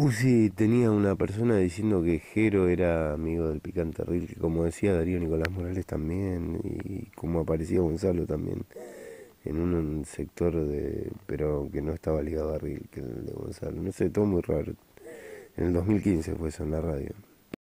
Cusi tenía una persona diciendo que Jero era amigo del picante Ril, como decía Darío Nicolás Morales también, y como aparecía Gonzalo también, en un sector de. pero que no estaba ligado a Ril, que el de Gonzalo. No sé, todo muy raro. En el 2015 fue eso en la radio.